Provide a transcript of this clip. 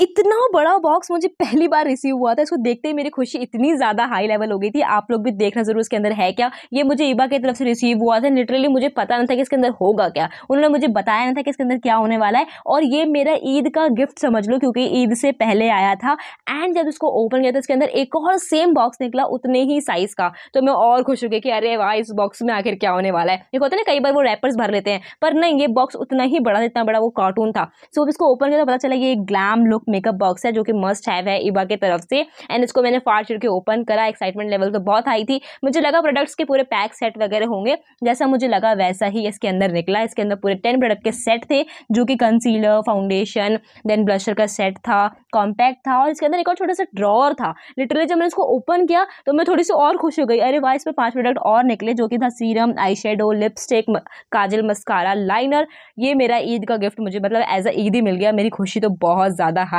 इतना बड़ा बॉक्स मुझे पहली बार रिसीव हुआ था इसको देखते ही मेरी खुशी इतनी ज़्यादा हाई लेवल हो गई थी आप लोग भी देखना ज़रूर इसके अंदर है क्या ये मुझे ईबा की तरफ से रिसीव हुआ था लिटरली मुझे पता नहीं था कि इसके अंदर होगा क्या उन्होंने मुझे बताया नहीं था कि इसके अंदर क्या होने वाला है और ये मेरा ईद का गिफ्ट समझ लो क्योंकि ईद से पहले आया था एंड जब इसको ओपन किया था तो इसके अंदर एक और सेम बॉक्स निकला उतने ही साइज़ का तो मैं और खुश हो गया कि अरे वाह इस बॉक्स में आखिर क्या होने वाला है देखो होता है ना कई बार वो रैपर्स भर लेते हैं पर नहीं ये बॉक्स उतना ही बड़ा था इतना बड़ा वो कार्टून था सो इसको ओपन किया तो पता चला ये ग्लैम लुक मेकअप बॉक्स है जो कि मस्ट हैव है ईबा की तरफ से एंड इसको मैंने फाड़ चिड़ के ओपन करा एक्साइटमेंट लेवल तो बहुत हाई थी मुझे लगा प्रोडक्ट्स के पूरे पैक सेट वगैरह होंगे जैसा मुझे लगा वैसा ही इसके अंदर निकला इसके अंदर पूरे टेन प्रोडक्ट के सेट थे जो कि कंसीलर फाउंडेशन देन ब्लशर का सेट था कॉम्पैक्ट था और इसके अंदर एक और छोटा सा ड्रॉर था लिटरली जब मैंने इसको ओपन किया तो मैं थोड़ी सी और खुश हो गई अरे वाइस इस पर पाँच प्रोडक्ट और निकले जो कि था serum eye lipstick kajal mascara liner ये मेरा ईद का गिफ्ट मुझे मतलब एज अ ईद ही मिल गया मेरी खुशी तो बहुत ज़्यादा हाई